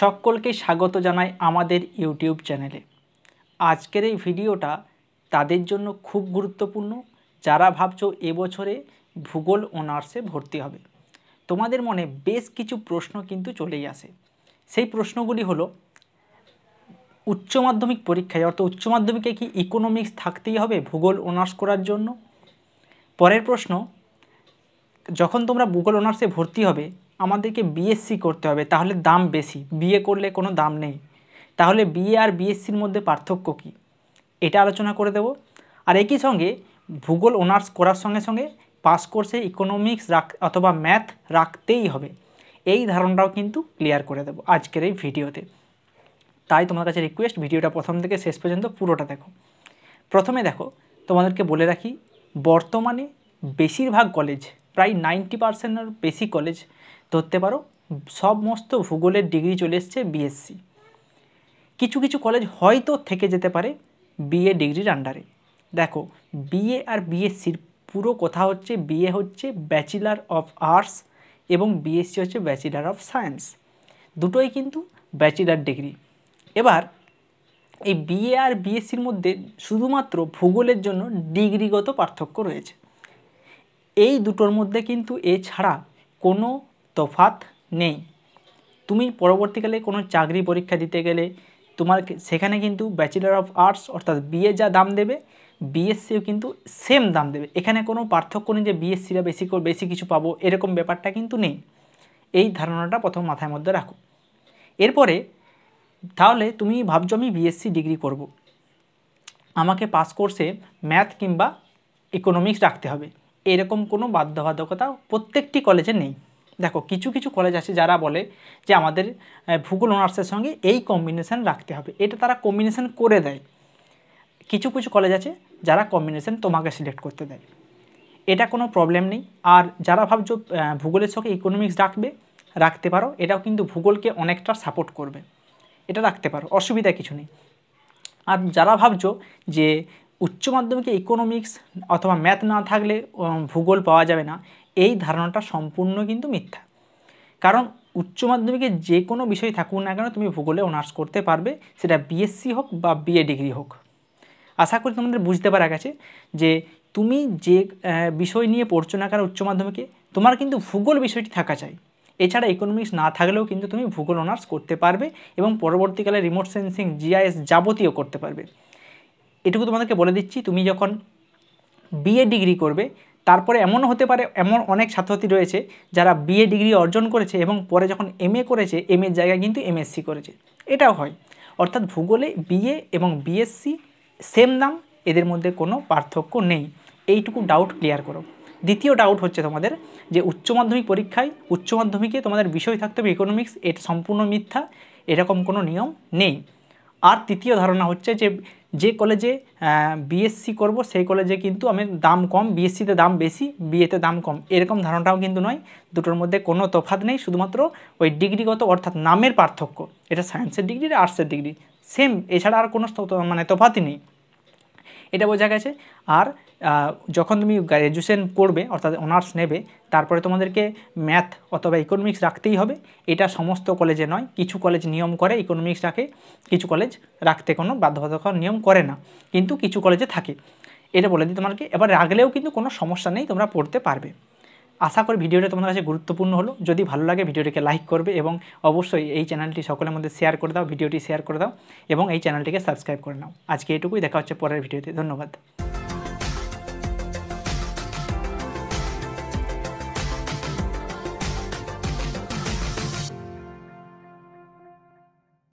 সকলকে স্বাগত জানাই আমাদের ইউটিউব চ্যানেলে আজকের এই ভিডিওটা তাদের জন্য খুব গুরুত্বপূর্ণ যারা ভাবছো এবছরে ভূগোল অনার্সে ভর্তি হবে তোমাদের মনে বেশ কিছু প্রশ্ন কিন্তু চলেই আসে সেই প্রশ্নগুলি হল উচ্চ মাধ্যমিক পরীক্ষায় অর্থাৎ উচ্চ মাধ্যমিকে কি ইকোনমিক্স থাকতেই হবে ভূগোল অনার্স করার জন্য পরের প্রশ্ন যখন তোমরা ভূগোল অনার্সে ভর্তি হবে আমাদেরকে বিএসসি করতে হবে তাহলে দাম বেশি বিএ করলে কোনো দাম নেই তাহলে বিএ আর বিএসসির মধ্যে পার্থক্য কি এটা আলোচনা করে দেব আর একই সঙ্গে ভূগোল অনার্স করার সঙ্গে সঙ্গে পাস কোর্সে ইকোনমিক্স রাখ অথবা ম্যাথ রাখতেই হবে এই ধারণাটাও কিন্তু ক্লিয়ার করে দেবো আজকের এই ভিডিওতে তাই তোমার কাছে রিকোয়েস্ট ভিডিওটা প্রথম থেকে শেষ পর্যন্ত পুরোটা দেখো প্রথমে দেখো তোমাদেরকে বলে রাখি বর্তমানে বেশিরভাগ কলেজ প্রায় নাইনটি পার্সেন্টের বেশি কলেজ ধরতে পারো সমস্ত ভূগোলের ডিগ্রি চলে এসছে বিএসসি কিছু কিছু কলেজ হয়তো থেকে যেতে পারে বিএ ডিগ্রির আন্ডারে দেখো বিএ আর বিএসসির পুরো কথা হচ্ছে বিএ হচ্ছে ব্যাচেলার অফ আর্টস এবং বিএসসি হচ্ছে ব্যাচেলার অফ সায়েন্স দুটোই কিন্তু ব্যাচেলার ডিগ্রি এবার এই বিএ আর বিএসসির মধ্যে শুধুমাত্র ভূগোলের জন্য ডিগ্রিগত পার্থক্য রয়েছে এই দুটোর মধ্যে কিন্তু এছাড়া কোনো তফাত নেই তুমি পরবর্তীকালে কোনো চাকরি পরীক্ষা দিতে গেলে তোমার সেখানে কিন্তু ব্যাচেলার অফ আর্টস অর্থাৎ বিএ যা দাম দেবে বিএসসিও কিন্তু সেম দাম দেবে এখানে কোনো পার্থক্য নেই যে বিএসসিরা বেশি বেশি কিছু পাবো এরকম ব্যাপারটা কিন্তু নেই এই ধারণাটা প্রথম মাথায় মধ্যে রাখো এরপরে তাহলে তুমি ভাবছো আমি বিএসসি ডিগ্রি করব। আমাকে পাস কোর্সে ম্যাথ কিংবা ইকোনমিক্স রাখতে হবে এরকম কোনো বাধ্যবাধকতা প্রত্যেকটি কলেজে নেই দেখো কিছু কিছু কলেজ আছে যারা বলে যে আমাদের ভূগোল অনার্সের সঙ্গে এই কম্বিনেশান রাখতে হবে এটা তারা কম্বিনেশান করে দেয় কিছু কিছু কলেজ আছে যারা কম্বিনেশান তোমাকে সিলেক্ট করতে দেয় এটা কোনো প্রবলেম নেই আর যারা ভাবছো ভূগোলের সঙ্গে ইকোনমিক্স রাখবে রাখতে পারো এটাও কিন্তু ভূগোলকে অনেকটা সাপোর্ট করবে এটা রাখতে পারো অসুবিধা কিছু নেই আর যারা ভাবছো যে উচ্চ মাধ্যমিকে ইকোনমিক্স অথবা ম্যাথ না থাকলে ভূগোল পাওয়া যাবে না এই ধারণাটা সম্পূর্ণ কিন্তু মিথ্যা কারণ উচ্চ মাধ্যমিকে যে কোনো বিষয় থাকুক না কেন তুমি ভূগোলে অনার্স করতে পারবে সেটা বিএসসি হোক বা বিএ ডিগ্রি হোক আশা করি তোমাদের বুঝতে পারা গেছে যে তুমি যে বিষয় নিয়ে পড়ছো না কেন উচ্চ মাধ্যমিকে তোমার কিন্তু ভূগোল বিষয়টি থাকা চাই এছাড়া ইকোনমিক্স না থাকলেও কিন্তু তুমি ভূগোল অনার্স করতে পারবে এবং পরবর্তীকালে রিমোট সেন্সিং জিআইএস যাবতীয় করতে পারবে এটুকু তোমাদেরকে বলে দিচ্ছি তুমি যখন বিএ ডিগ্রি করবে তারপরে এমনও হতে পারে এমন অনেক ছাত্রছাত্রী রয়েছে যারা বিএ ডিগ্রি অর্জন করেছে এবং পরে যখন এমএ করেছে এম এর জায়গায় কিন্তু এমএসসি করেছে এটাও হয় অর্থাৎ ভূগোলে বিএ এবং বিএসসি সেম নাম এদের মধ্যে কোনো পার্থক্য নেই এইটুকু ডাউট ক্লিয়ার করো দ্বিতীয় ডাউট হচ্ছে তোমাদের যে উচ্চ মাধ্যমিক পরীক্ষায় উচ্চ মাধ্যমিকে তোমাদের বিষয় থাকতে হবে ইকোনমিক্স এটা সম্পূর্ণ মিথ্যা এরকম কোনো নিয়ম নেই আর তৃতীয় ধারণা হচ্ছে যে যে কলেজে বিএসসি করব সেই কলেজে কিন্তু আমি দাম কম বিএসসিতে দাম বেশি বিএতে দাম কম এরকম ধারণাটাও কিন্তু নয় দুটোর মধ্যে কোনো তফাত নেই শুধুমাত্র ওই ডিগ্রিগত অর্থাৎ নামের পার্থক্য এটা সায়েন্সের ডিগ্রি আর আর্টসের ডিগ্রি সেম এছাড়া আর কোনো মানে তফাতই নেই এটা বোঝা গেছে আর যখন তুমি গ্র্যাজুয়েশন করবে অর্থাৎ অনার্স নেবে তারপরে তোমাদেরকে ম্যাথ অথবা ইকোনমিক্স রাখতেই হবে এটা সমস্ত কলেজে নয় কিছু কলেজ নিয়ম করে ইকোনমিক্স রাখে কিছু কলেজ রাখতে কোনো বাধ্যবাধক নিয়ম করে না কিন্তু কিছু কলেজে থাকে এটা বলে দিই তোমাকে এবার রাখলেও কিন্তু কোনো সমস্যা নেই তোমরা পড়তে পারবে আশা করি ভিডিওটা তোমাদের কাছে গুরুত্বপূর্ণ হলো যদি ভালো লাগে ভিডিওটিকে লাইক করবে এবং অবশ্যই এই চ্যানেলটি সকলের মধ্যে শেয়ার করে দাও ভিডিওটি শেয়ার করে দাও এবং এই চ্যানেলটিকে সাবস্ক্রাইব করে নাও আজকে এটুকুই দেখা হচ্ছে পরের ভিডিওতে ধন্যবাদ